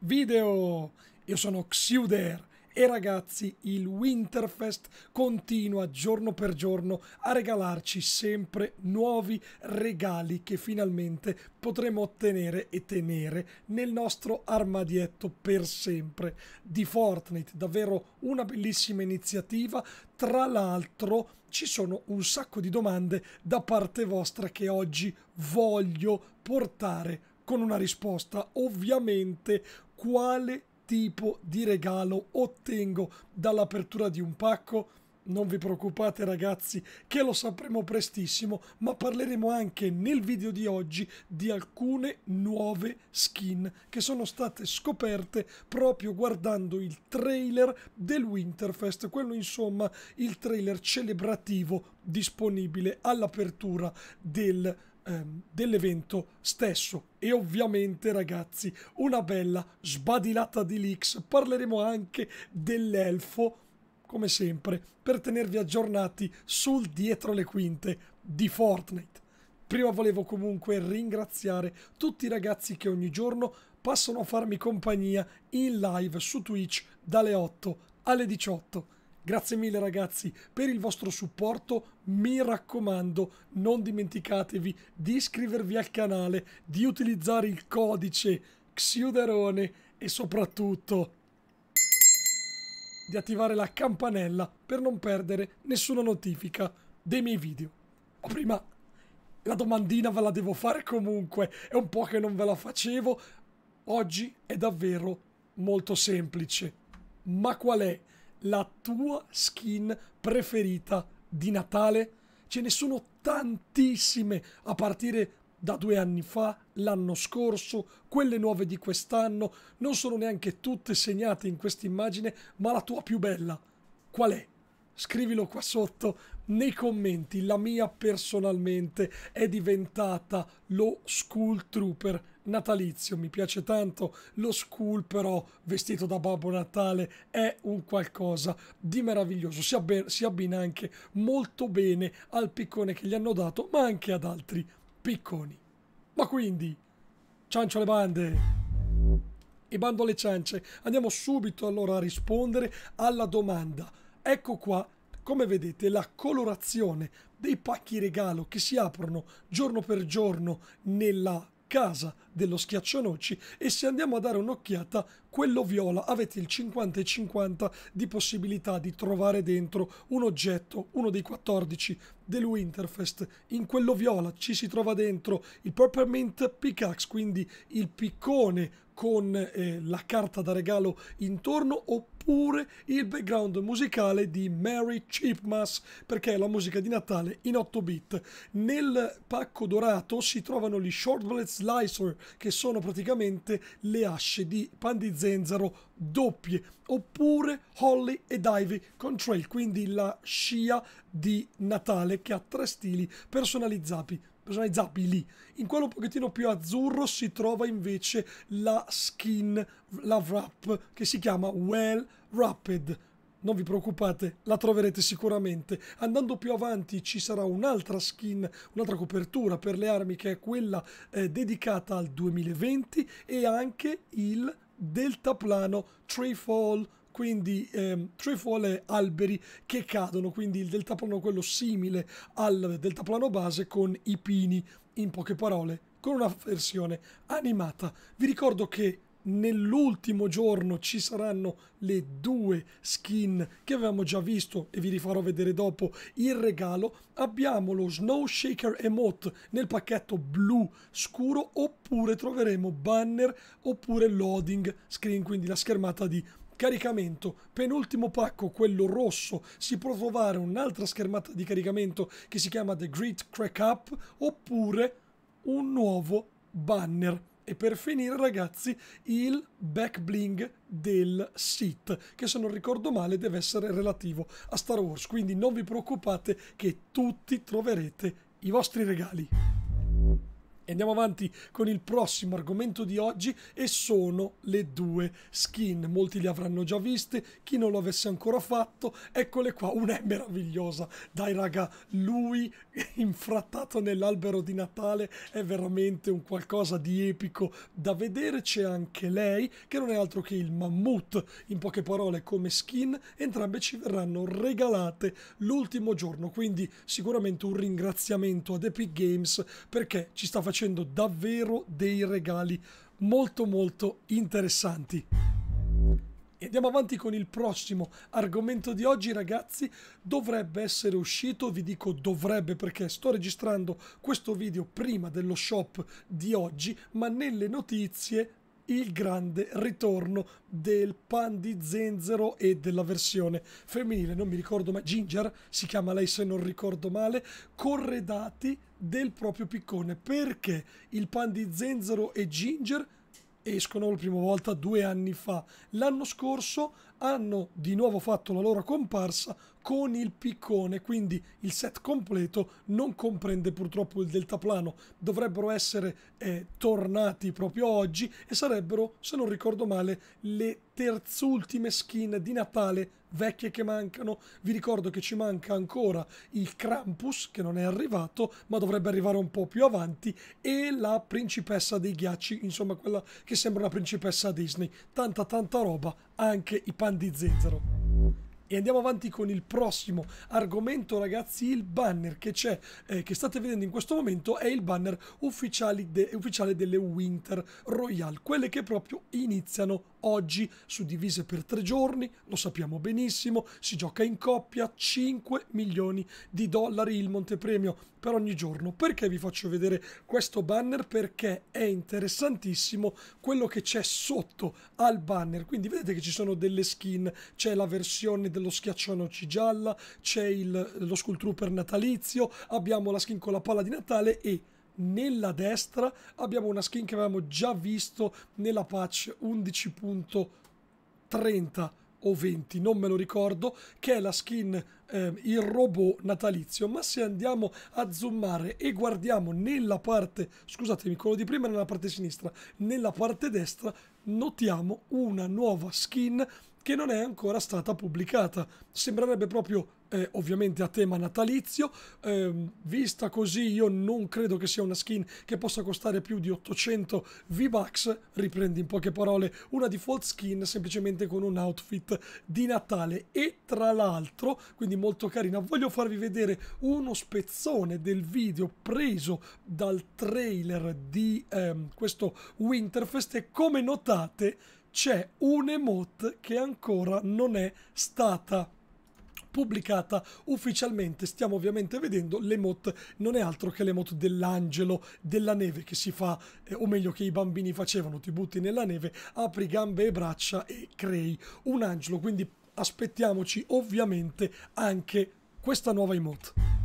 video. Io sono Xiuder e ragazzi il Winterfest continua giorno per giorno a regalarci sempre nuovi regali che finalmente potremo ottenere e tenere nel nostro armadietto per sempre di Fortnite. Davvero una bellissima iniziativa. Tra l'altro ci sono un sacco di domande da parte vostra che oggi voglio portare con una risposta ovviamente quale tipo di regalo ottengo dall'apertura di un pacco? Non vi preoccupate ragazzi che lo sapremo prestissimo, ma parleremo anche nel video di oggi di alcune nuove skin che sono state scoperte proprio guardando il trailer del Winterfest, quello insomma il trailer celebrativo disponibile all'apertura del ehm, dell'evento stesso. E ovviamente, ragazzi, una bella sbadilata di leaks. Parleremo anche dell'elfo, come sempre, per tenervi aggiornati sul dietro le quinte di Fortnite. Prima volevo comunque ringraziare tutti i ragazzi che ogni giorno passano a farmi compagnia in live su Twitch dalle 8 alle 18 Grazie mille ragazzi per il vostro supporto, mi raccomando non dimenticatevi di iscrivervi al canale, di utilizzare il codice Xiuderone e soprattutto di attivare la campanella per non perdere nessuna notifica dei miei video. Ma prima la domandina ve la devo fare comunque, è un po' che non ve la facevo. Oggi è davvero molto semplice. Ma qual è la tua skin preferita di Natale? Ce ne sono tantissime, a partire da due anni fa, l'anno scorso, quelle nuove di quest'anno, non sono neanche tutte segnate in questa immagine, ma la tua più bella, qual è? Scrivilo qua sotto nei commenti, la mia personalmente è diventata lo Skull Trooper natalizio, mi piace tanto lo school però vestito da Babbo Natale è un qualcosa di meraviglioso, si, si abbina anche molto bene al piccone che gli hanno dato ma anche ad altri picconi. Ma quindi, ciancio alle bande! E bando alle ciance, andiamo subito allora a rispondere alla domanda. Ecco qua come vedete la colorazione dei pacchi regalo che si aprono giorno per giorno nella casa dello schiaccianoci e se andiamo a dare un'occhiata quello viola avete il 50 e 50 di possibilità di trovare dentro un oggetto uno dei 14 del Winterfest in quello viola ci si trova dentro il Peppermint Pickaxe quindi il piccone con eh, la carta da regalo intorno oppure oppure il background musicale di Mary Chipmas, perché è la musica di Natale in 8 bit. Nel pacco dorato si trovano gli short slicer, che sono praticamente le asce di pan di zenzero doppie, oppure Holly e Divey Contrail, quindi la scia di Natale che ha tre stili personalizzati personalizzabili. In quello un pochettino più azzurro si trova invece la skin, la wrap, che si chiama Well Rapid. Non vi preoccupate, la troverete sicuramente. Andando più avanti ci sarà un'altra skin, un'altra copertura per le armi che è quella eh, dedicata al 2020 e anche il deltaplano Treefall quindi ehm, cioè alberi che cadono, quindi il deltaplano quello simile al deltaplano base con i pini, in poche parole, con una versione animata. Vi ricordo che nell'ultimo giorno ci saranno le due skin che avevamo già visto e vi rifarò vedere dopo il regalo abbiamo lo Snow Shaker Emote nel pacchetto blu scuro oppure troveremo banner oppure loading screen quindi la schermata di caricamento, penultimo pacco, quello rosso, si può trovare un'altra schermata di caricamento che si chiama The Great Crack Up oppure un nuovo banner. E per finire, ragazzi, il back bling del SIT, che se non ricordo male deve essere relativo a Star Wars. Quindi non vi preoccupate che tutti troverete i vostri regali. Andiamo avanti con il prossimo argomento di oggi e sono le due skin. Molti le avranno già viste, chi non lo avesse ancora fatto, eccole qua, una è meravigliosa. Dai raga, lui infrattato nell'albero di Natale è veramente un qualcosa di epico da vedere. C'è anche lei, che non è altro che il mammut, in poche parole come skin, entrambe ci verranno regalate l'ultimo giorno, quindi sicuramente un ringraziamento ad Epic Games perché ci sta facendo facendo davvero dei regali molto molto interessanti. E andiamo avanti con il prossimo argomento di oggi, ragazzi. Dovrebbe essere uscito, vi dico dovrebbe perché sto registrando questo video prima dello shop di oggi, ma nelle notizie il grande ritorno del pan di zenzero e della versione femminile, non mi ricordo mai, Ginger si chiama lei se non ricordo male, corredati del proprio piccone perché il pan di zenzero e Ginger escono la prima volta due anni fa. L'anno scorso hanno di nuovo fatto la loro comparsa con il piccone, quindi il set completo non comprende purtroppo il deltaplano, dovrebbero essere eh, tornati proprio oggi e sarebbero, se non ricordo male, le terzultime skin di Natale vecchie che mancano. Vi ricordo che ci manca ancora il Krampus che non è arrivato, ma dovrebbe arrivare un po' più avanti, e la principessa dei ghiacci, insomma quella che sembra una principessa Disney. Tanta tanta roba, anche i pan di zenzero. E andiamo avanti con il prossimo argomento, ragazzi. Il banner che c'è, eh, che state vedendo in questo momento, è il banner ufficiale, de ufficiale delle Winter Royale, quelle che proprio iniziano oggi suddivise per tre giorni, lo sappiamo benissimo, si gioca in coppia 5 milioni di dollari il montepremio per ogni giorno. Perché vi faccio vedere questo banner? Perché è interessantissimo quello che c'è sotto al banner. Quindi vedete che ci sono delle skin, c'è la versione dello schiaccianoci gialla, c'è lo skull trooper natalizio, abbiamo la skin con la palla di Natale e nella destra abbiamo una skin che avevamo già visto nella patch 11.30 o 20, non me lo ricordo, che è la skin, eh, il robot natalizio, ma se andiamo a zoomare e guardiamo nella parte, scusatemi, quello di prima nella parte sinistra, nella parte destra notiamo una nuova skin che non è ancora stata pubblicata. Sembrerebbe proprio eh, ovviamente a tema natalizio. Eh, vista così io non credo che sia una skin che possa costare più di 800 V-Bucks, riprendi in poche parole una default skin semplicemente con un outfit di Natale e tra l'altro, quindi molto carina, voglio farvi vedere uno spezzone del video preso dal trailer di ehm, questo Winterfest e come notate c'è un'emote che ancora non è stata pubblicata ufficialmente. Stiamo ovviamente vedendo l'emote, non è altro che l'emote dell'angelo della neve che si fa, eh, o meglio che i bambini facevano, ti butti nella neve, apri gambe e braccia e crei un angelo. Quindi aspettiamoci ovviamente anche questa nuova emote.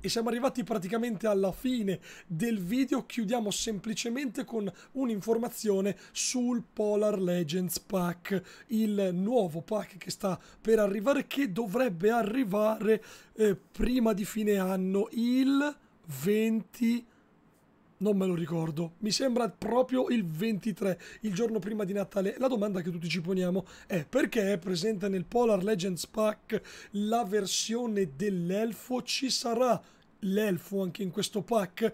E siamo arrivati praticamente alla fine del video, chiudiamo semplicemente con un'informazione sul Polar Legends Pack, il nuovo pack che sta per arrivare, che dovrebbe arrivare eh, prima di fine anno, il 20 non me lo ricordo, mi sembra proprio il 23, il giorno prima di Natale. La domanda che tutti ci poniamo è perché è presente nel Polar Legends Pack la versione dell'elfo? Ci sarà l'elfo anche in questo pack?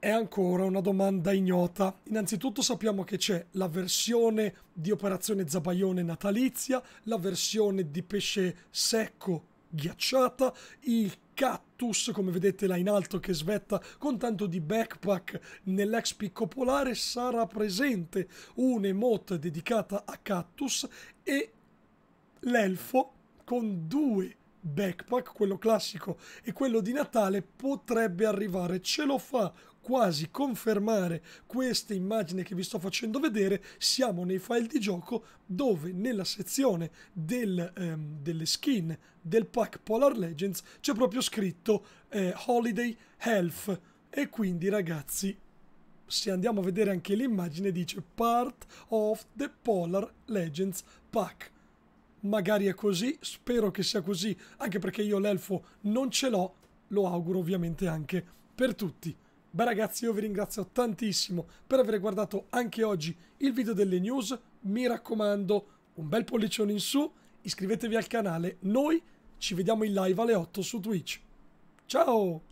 È ancora una domanda ignota. Innanzitutto sappiamo che c'è la versione di Operazione Zabaione natalizia, la versione di pesce secco ghiacciata, il cactus come vedete là in alto che svetta con tanto di backpack nell'ex picco polare sarà presente un'emote dedicata a cactus e l'elfo con due backpack, quello classico e quello di Natale, potrebbe arrivare. Ce lo fa quasi confermare questa immagine che vi sto facendo vedere. Siamo nei file di gioco dove nella sezione del, ehm, delle skin del pack Polar Legends c'è proprio scritto eh, Holiday Health. E quindi ragazzi se andiamo a vedere anche l'immagine, dice Part of the Polar Legends Pack magari è così, spero che sia così, anche perché io l'elfo non ce l'ho, lo auguro ovviamente anche per tutti. Beh ragazzi io vi ringrazio tantissimo per aver guardato anche oggi il video delle news, mi raccomando un bel pollicione in su, iscrivetevi al canale, noi ci vediamo in live alle 8 su Twitch. Ciao!